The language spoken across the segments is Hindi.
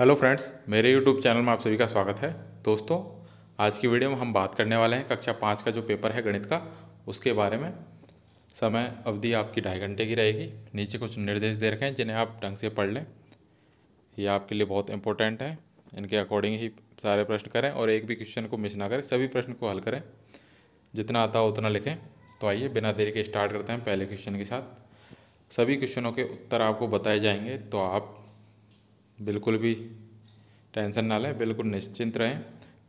हेलो फ्रेंड्स मेरे यूट्यूब चैनल में आप सभी का स्वागत है दोस्तों आज की वीडियो में हम बात करने वाले हैं कक्षा पाँच का जो पेपर है गणित का उसके बारे में समय अवधि आपकी ढाई घंटे की रहेगी नीचे कुछ निर्देश दे रखे हैं जिन्हें आप ढंग से पढ़ लें ये आपके लिए बहुत इंपॉर्टेंट है इनके अकॉर्डिंग ही सारे प्रश्न करें और एक भी क्वेश्चन को मिस ना करें सभी प्रश्न को हल करें जितना आता हो उतना लिखें तो आइए बिना देरी के स्टार्ट करते हैं पहले क्वेश्चन के साथ सभी क्वेश्चनों के उत्तर आपको बताए जाएंगे तो आप बिल्कुल भी टेंशन ना लें बिल्कुल निश्चिंत रहें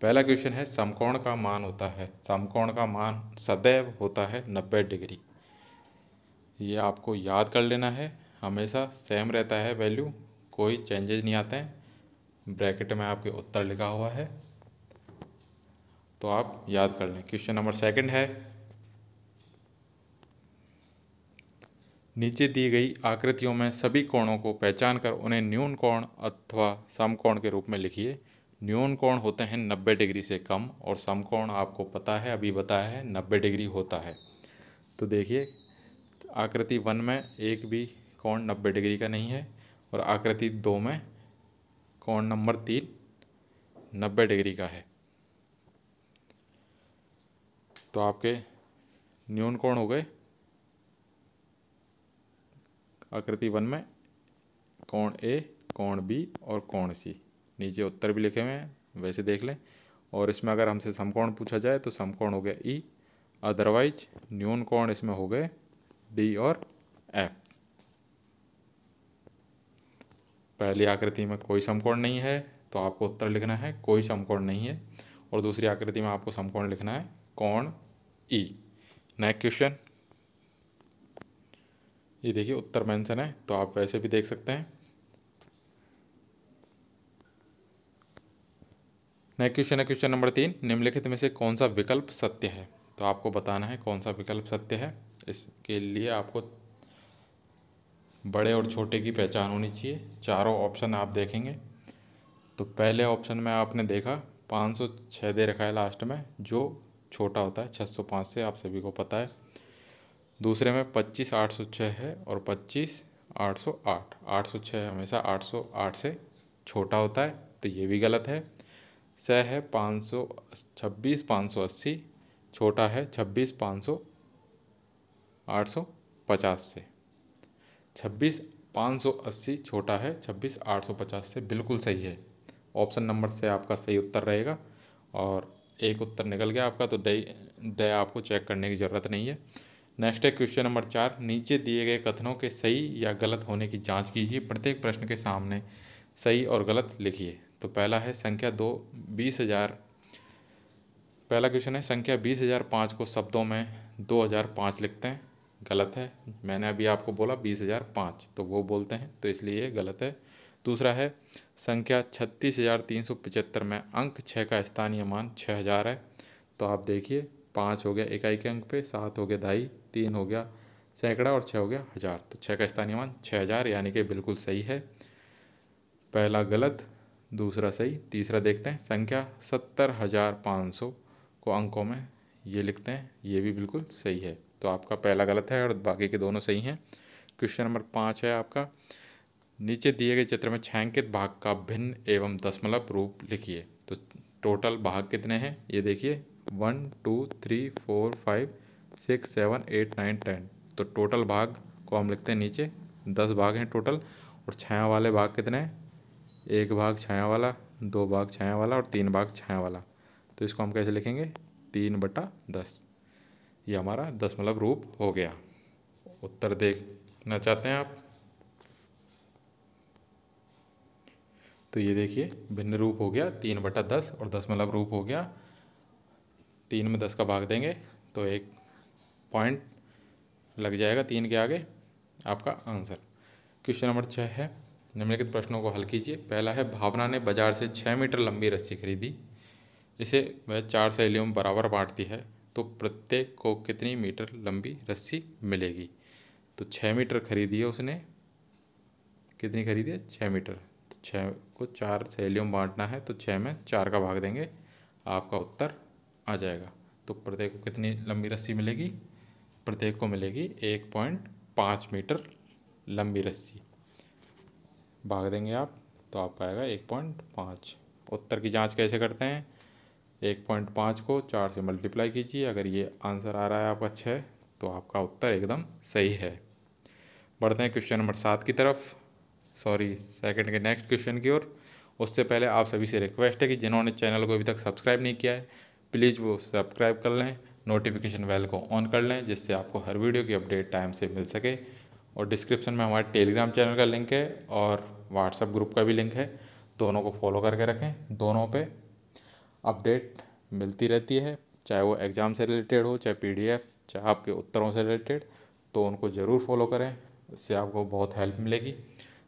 पहला क्वेश्चन है समकोण का मान होता है समकोण का मान सदैव होता है नब्बे डिग्री ये आपको याद कर लेना है हमेशा सेम रहता है वैल्यू कोई चेंजेज नहीं आते हैं ब्रैकेट में आपके उत्तर लिखा हुआ है तो आप याद कर लें क्वेश्चन नंबर सेकंड है नीचे दी गई आकृतियों में सभी कोणों को पहचान कर उन्हें न्यून कोण अथवा समकोण के रूप में लिखिए न्यून कोण होते हैं नब्बे डिग्री से कम और समकोण आपको पता है अभी बताया है नब्बे डिग्री होता है तो देखिए आकृति वन में एक भी कोण नब्बे डिग्री का नहीं है और आकृति दो में कोण नंबर तीन नब्बे डिग्री का है तो आपके न्यून कोण हो गए आकृति वन में कोण ए कोण बी और कोण सी नीचे उत्तर भी लिखे हुए हैं वैसे देख लें और इसमें अगर हमसे समकोण पूछा जाए तो समकोण हो गया ई e, अदरवाइज न्यून कोण इसमें हो गए डी और एफ पहली आकृति में कोई समकोण नहीं है तो आपको उत्तर लिखना है कोई समकोण नहीं है और दूसरी आकृति में आपको समकोण लिखना है कोण ई नेक्स्ट क्वेश्चन ये देखिए उत्तर मेंशन है तो आप वैसे भी देख सकते हैं नेक्स्ट क्वेश्चन है क्वेश्चन नंबर तीन निम्नलिखित में से कौन सा विकल्प सत्य है तो आपको बताना है कौन सा विकल्प सत्य है इसके लिए आपको बड़े और छोटे की पहचान होनी चाहिए चारों ऑप्शन आप देखेंगे तो पहले ऑप्शन में आपने देखा पाँच सौ छः दे रखा है लास्ट में जो छोटा होता है छः सौ पाँच से आप सभी को पता है दूसरे में पच्चीस आठ सौ छः है और पच्चीस आठ सौ आठ आठ सौ छः हमेशा आठ सौ आठ से छोटा होता है तो ये भी गलत है स है पाँच सौ छब्बीस पाँच सौ अस्सी छोटा है छब्बीस पाँच सौ आठ सौ पचास से छब्बीस पाँच सौ अस्सी छोटा है छब्बीस आठ सौ पचास से बिल्कुल सही है ऑप्शन नंबर से आपका सही उत्तर रहेगा और एक उत्तर निकल गया आपका तो दे आपको चेक करने की ज़रूरत नहीं है नेक्स्ट है क्वेश्चन नंबर चार नीचे दिए गए कथनों के सही या गलत होने की जांच कीजिए प्रत्येक प्रश्न के सामने सही और गलत लिखिए तो पहला है संख्या दो बीस हजार पहला क्वेश्चन है संख्या बीस हजार पाँच को शब्दों में दो हजार पाँच लिखते हैं गलत है मैंने अभी आपको बोला बीस हजार पाँच तो वो बोलते हैं तो इसलिए गलत है दूसरा है संख्या छत्तीस हजार तीन सौ पचहत्तर में अंक छः का स्थानीय मान छः हजार है तो आप देखिए पाँच हो गया इकाई के अंक पे सात हो गया ढाई तीन हो गया सैकड़ा और छः हो गया हज़ार तो छः का स्थानीय मान छः हज़ार यानी कि बिल्कुल सही है पहला गलत दूसरा सही तीसरा देखते हैं संख्या सत्तर हज़ार पाँच सौ को अंकों में ये लिखते हैं ये भी बिल्कुल सही है तो आपका पहला गलत है और बाकी के दोनों सही हैं क्वेश्चन नंबर पाँच है आपका नीचे दिए गए चित्र में छायांकित भाग का भिन्न एवं दशमलव रूप लिखिए तो टोटल भाग कितने हैं ये देखिए one two three four five six seven eight nine ten तो टोटल भाग को हम लिखते हैं नीचे दस भाग हैं टोटल और छाया वाले भाग कितने हैं एक भाग छाया वाला दो भाग छाया वाला और तीन भाग छाया वाला तो इसको हम कैसे लिखेंगे तीन बटा दस ये हमारा दशमलव रूप हो गया उत्तर देखना चाहते हैं आप तो ये देखिए भिन्न रूप हो गया तीन बटा दस और दशमलव रूप हो गया तीन में दस का भाग देंगे तो एक पॉइंट लग जाएगा तीन के आगे आपका आंसर क्वेश्चन नंबर छः है निम्नलिखित प्रश्नों को हल कीजिए पहला है भावना ने बाजार से छः मीटर लंबी रस्सी खरीदी इसे वह चार सहेलियों में बराबर बांटती है तो प्रत्येक को कितनी मीटर लंबी रस्सी मिलेगी तो छः मीटर खरीदी है उसने कितनी खरीदी है छः मीटर तो छः को चार सहेलियों में बांटना है तो छः में चार का भाग देंगे आपका उत्तर आ जाएगा तो प्रत्येक को कितनी लंबी रस्सी मिलेगी प्रत्येक को मिलेगी एक पॉइंट पाँच मीटर लंबी रस्सी भाग देंगे आप तो आपका आएगा एक पॉइंट पाँच उत्तर की जांच कैसे करते हैं एक पॉइंट पाँच को चार से मल्टीप्लाई कीजिए अगर ये आंसर आ रहा है आपका छः तो आपका उत्तर एकदम सही है बढ़ते हैं क्वेश्चन नंबर सात की तरफ सॉरी सेकंड के नेक्स्ट क्वेश्चन की ओर उससे पहले आप सभी से रिक्वेस्ट है कि जिन्होंने चैनल को अभी तक सब्सक्राइब नहीं किया है प्लीज़ वो सब्सक्राइब कर लें नोटिफिकेशन बेल को ऑन कर लें जिससे आपको हर वीडियो की अपडेट टाइम से मिल सके और डिस्क्रिप्शन में हमारे टेलीग्राम चैनल का लिंक है और व्हाट्सएप ग्रुप का भी लिंक है दोनों को फॉलो करके रखें दोनों पे अपडेट मिलती रहती है चाहे वो एग्ज़ाम से रिलेटेड हो चाहे पीडीएफ चाहे आपके उत्तरों से रिलेटेड तो उनको ज़रूर फॉलो करें इससे आपको बहुत हेल्प मिलेगी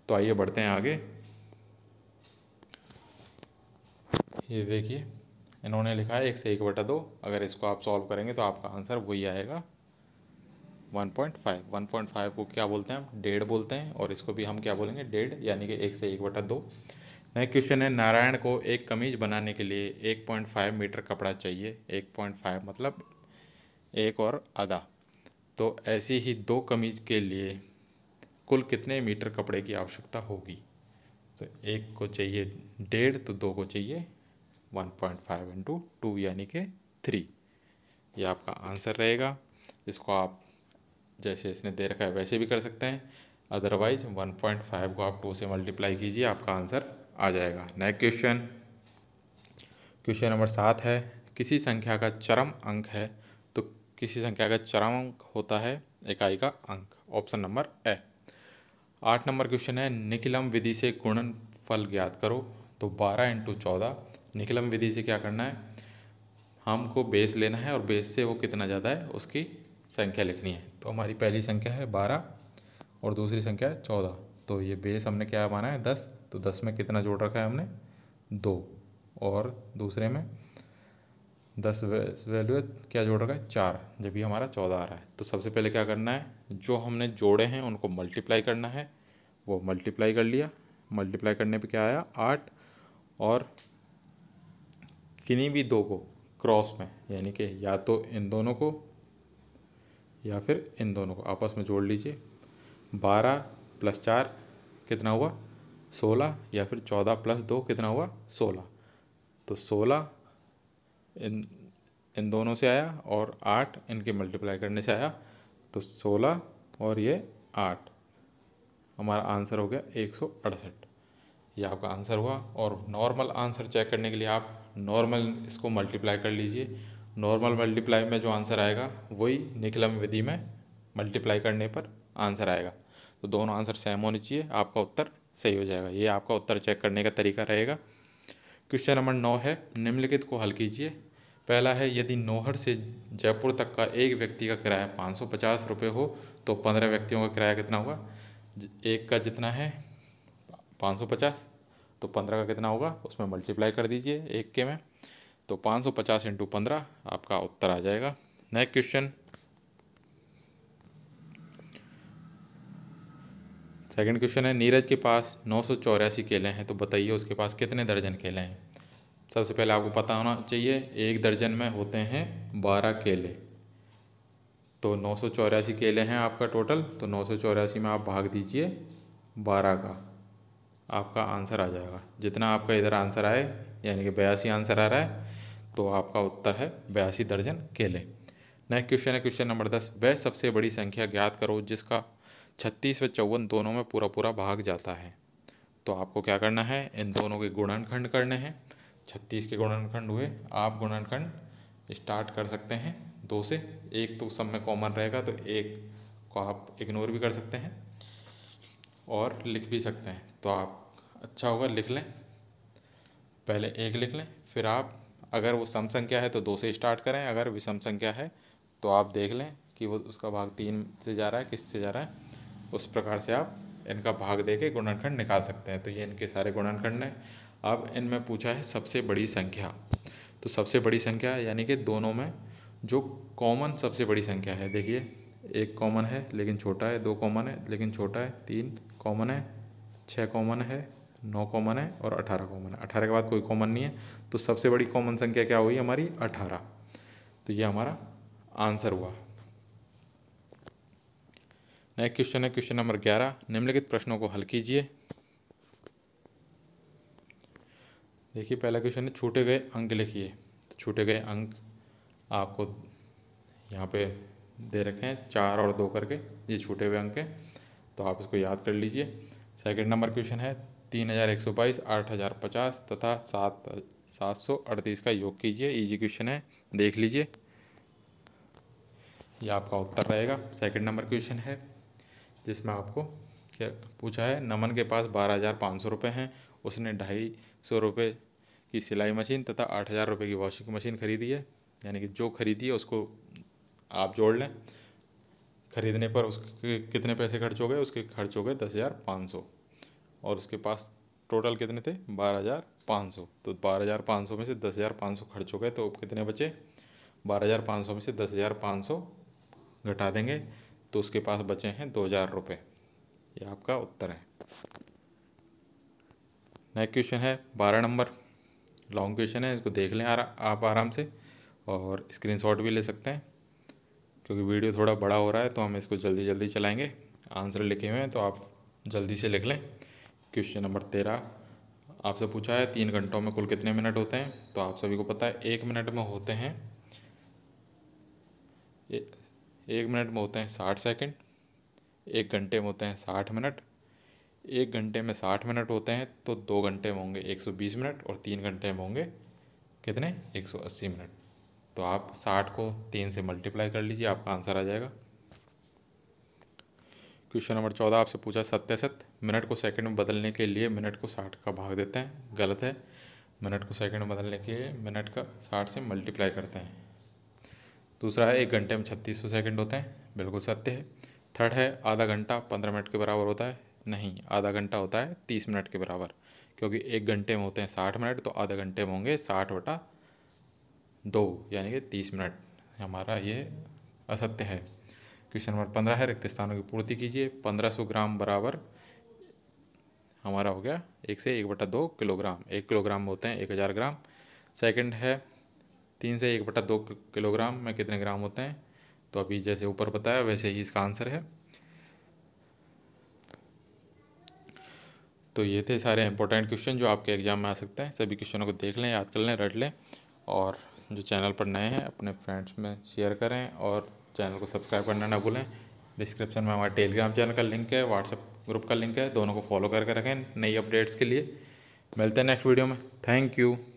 तो आइए बढ़ते हैं आगे ये देखिए इन्होंने लिखा है एक से एक बटा दो अगर इसको आप सॉल्व करेंगे तो आपका आंसर वही आएगा 1.5 1.5 को क्या बोलते हैं हम डेढ़ बोलते हैं और इसको भी हम क्या बोलेंगे डेढ़ यानी कि एक से एक बटा दो नेक्स्ट क्वेश्चन है नारायण को एक कमीज बनाने के लिए 1.5 मीटर कपड़ा चाहिए 1.5 मतलब एक और आधा तो ऐसी ही दो कमीज के लिए कुल कितने मीटर कपड़े की आवश्यकता होगी तो एक को चाहिए डेढ़ तो दो को चाहिए one point five into two यानी कि थ्री ये आपका आंसर रहेगा इसको आप जैसे इसने दे रखा है वैसे भी कर सकते हैं अदरवाइज वन पॉइंट फाइव को आप टू से मल्टीप्लाई कीजिए आपका आंसर आ जाएगा नेक्स्ट क्वेश्चन क्वेश्चन नंबर सात है किसी संख्या का चरम अंक है तो किसी संख्या का चरम अंक होता है इकाई का अंक ऑप्शन नंबर ए आठ नंबर क्वेश्चन है निकिलम विधि से गुणन फल ज्ञात करो तो बारह इंटू चौदह निकलम विधि से क्या करना है हमको बेस लेना है और बेस से वो कितना ज़्यादा है उसकी संख्या लिखनी है तो हमारी पहली संख्या है बारह और दूसरी संख्या है चौदह तो ये बेस हमने क्या माना है दस तो दस में कितना जोड़ रखा है हमने दो और दूसरे में दस वैल्यू क्या जोड़ रखा है चार जब ये हमारा चौदह आ रहा है तो सबसे पहले क्या करना है जो हमने जोड़े हैं उनको मल्टीप्लाई करना है वो मल्टीप्लाई कर लिया मल्टीप्लाई करने पे क्या आया आठ और किन्हीं भी दो को क्रॉस में यानी कि या तो इन दोनों को या फिर इन दोनों को आपस में जोड़ लीजिए बारह प्लस चार कितना हुआ सोलह या फिर चौदह प्लस दो कितना हुआ सोलह तो सोलह इन इन दोनों से आया और आठ इनके मल्टीप्लाई करने से आया तो सोलह और ये आठ हमारा आंसर हो गया एक सौ अड़सठ ये आपका आंसर हुआ और नॉर्मल आंसर चेक करने के लिए आप नॉर्मल इसको मल्टीप्लाई कर लीजिए नॉर्मल मल्टीप्लाई में जो आंसर आएगा वही निकलम विधि में मल्टीप्लाई करने पर आंसर आएगा तो दोनों आंसर सेम होने चाहिए आपका उत्तर सही हो जाएगा ये आपका उत्तर चेक करने का तरीका रहेगा क्वेश्चन नंबर नौ है निम्नलिखित को हल कीजिए पहला है यदि नोहर से जयपुर तक का एक व्यक्ति का किराया पाँच सौ पचास रुपये हो तो पंद्रह व्यक्तियों का किराया कितना होगा एक का जितना है पाँच सौ पचास तो पंद्रह का कितना होगा उसमें मल्टीप्लाई कर दीजिए एक के में तो पाँच सौ पचास इंटू पंद्रह आपका उत्तर आ जाएगा नेक्स्ट क्वेश्चन सेकंड क्वेश्चन है नीरज के पास नौ सौ चौरासी केले हैं तो बताइए उसके पास कितने दर्जन केले हैं सबसे पहले आपको पता होना चाहिए एक दर्जन में होते हैं बारह केले तो नौ सौ चौरासी केले हैं आपका टोटल तो नौ सौ चौरासी में आप भाग दीजिए बारह का आपका आंसर आ जाएगा जितना आपका इधर आंसर आए यानी कि बयासी आंसर आ रहा है तो आपका उत्तर है बयासी दर्जन केले नेक्स्ट क्वेश्चन है क्वेश्चन नंबर दस वह सबसे बड़ी संख्या ज्ञात करो जिसका छत्तीस व चौवन दोनों में पूरा पूरा भाग जाता है तो आपको क्या करना है इन दोनों के गुणनखंड करने हैं छत्तीस के गुणनखंड हुए आप गुणनखंड स्टार्ट कर सकते हैं दो से एक तो सब में कॉमन रहेगा तो एक को आप इग्नोर भी कर सकते हैं और लिख भी सकते हैं तो आप अच्छा होगा लिख लें पहले एक लिख लें फिर आप अगर वो सम संख्या है तो दो से स्टार्ट करें अगर विषम संख्या है तो आप देख लें कि वो उसका भाग तीन से जा रहा है किस से जा रहा है उस प्रकार से आप इनका भाग दे के गुणनखंड निकाल सकते हैं तो ये इनके सारे गुणनखंड हैं अब इनमें पूछा है सबसे बड़ी संख्या तो सबसे बड़ी संख्या यानी कि दोनों में जो कॉमन सबसे बड़ी संख्या है देखिए एक कॉमन है लेकिन छोटा है दो कॉमन है लेकिन छोटा है तीन कॉमन है छः कॉमन है नौ कॉमन है और अठारह कॉमन है अठारह के बाद कोई कॉमन नहीं है तो सबसे बड़ी कॉमन संख्या क्या हुई हमारी अठारह तो ये हमारा आंसर हुआ नेक्स्ट क्वेश्चन है क्वेश्चन नंबर ग्यारह निम्नलिखित प्रश्नों को हल कीजिए देखिए पहला क्वेश्चन है छूटे गए अंक लिखिए तो छूटे गए अंक आपको यहाँ पे दे रखे हैं चार और दो करके ये छूटे हुए अंक हैं तो आप इसको याद कर लीजिए सेकंड नंबर क्वेश्चन है तीन हज़ार एक सौ बाईस आठ हज़ार पचास तथा सात सात सौ अड़तीस का योग कीजिए इजी क्वेश्चन है देख लीजिए ये आपका उत्तर रहेगा सेकंड नंबर क्वेश्चन है जिसमें आपको क्या पूछा है नमन के पास बारह हज़ार पाँच सौ रुपये हैं उसने ढाई सौ रुपये की सिलाई मशीन तथा आठ हज़ार रुपये की वॉशिंग मशीन खरीदी है यानी कि जो खरीदी है उसको आप जोड़ लें ख़रीदने पर उसके कितने पैसे खर्च हो गए उसके खर्च हो गए दस हज़ार पाँच सौ और उसके पास टोटल कितने थे बारह हज़ार पाँच सौ तो बारह हज़ार पाँच सौ में से दस हज़ार पाँच सौ खर्च हो गए तो कितने बचे बारह हज़ार पाँच सौ में से दस हज़ार पाँच सौ घटा देंगे तो उसके पास बचे हैं दो हज़ार रुपये ये आपका उत्तर है नेक्स्ट क्वेश्चन है बारह नंबर लॉन्ग क्वेश्चन है इसको देख लें आरा, आप आराम से और स्क्रीनशॉट भी ले सकते हैं क्योंकि वीडियो थोड़ा बड़ा हो रहा है तो हम इसको जल्दी जल्दी चलाएँगे आंसर लिखे हुए हैं तो आप जल्दी से लिख लें क्वेश्चन नंबर तेरह आपसे पूछा है तीन घंटों में कुल कितने मिनट होते हैं तो आप सभी को पता है एक मिनट में होते हैं ए, एक मिनट में होते हैं साठ सेकेंड एक घंटे में होते हैं साठ मिनट एक घंटे में साठ मिनट होते हैं तो दो घंटे में होंगे एक सौ बीस मिनट और तीन घंटे में होंगे कितने एक सौ अस्सी मिनट तो आप साठ को तीन से मल्टीप्लाई कर लीजिए आपका आंसर आ जाएगा क्वेश्चन नंबर चौदह आपसे पूछा सत्य सत्य मिनट को सेकंड में बदलने के लिए मिनट को साठ का भाग देते हैं गलत है मिनट को सेकंड में बदलने के लिए मिनट का साठ से मल्टीप्लाई करते हैं दूसरा है एक घंटे में छत्तीस सौ सेकेंड होते हैं बिल्कुल सत्य है थर्ड है आधा घंटा पंद्रह मिनट के बराबर होता है नहीं आधा घंटा होता है तीस मिनट के बराबर क्योंकि एक घंटे में होते हैं साठ मिनट तो आधे घंटे में होंगे साठ बटा दो यानी कि तीस मिनट हमारा ये असत्य है क्वेश्चन नंबर पंद्रह है रिक्त स्थानों की पूर्ति कीजिए पंद्रह सौ ग्राम बराबर हमारा हो गया एक से एक बटा दो किलोग्राम एक किलोग्राम होते हैं एक हज़ार ग्राम सेकंड है तीन से एक बटा दो किलोग्राम में कितने ग्राम होते हैं तो अभी जैसे ऊपर बताया वैसे ही इसका आंसर है तो ये थे सारे इंपॉर्टेंट क्वेश्चन जो आपके एग्जाम में आ सकते हैं सभी क्वेश्चनों को देख लें याद कर लें रट लें और जो चैनल पर नए हैं अपने फ्रेंड्स में शेयर करें और चैनल को सब्सक्राइब करना ना भूलें डिस्क्रिप्शन में हमारे टेलीग्राम चैनल का लिंक है व्हाट्सएप ग्रुप का लिंक है दोनों को फॉलो करके रखें नई अपडेट्स के लिए मिलते हैं नेक्स्ट वीडियो में थैंक यू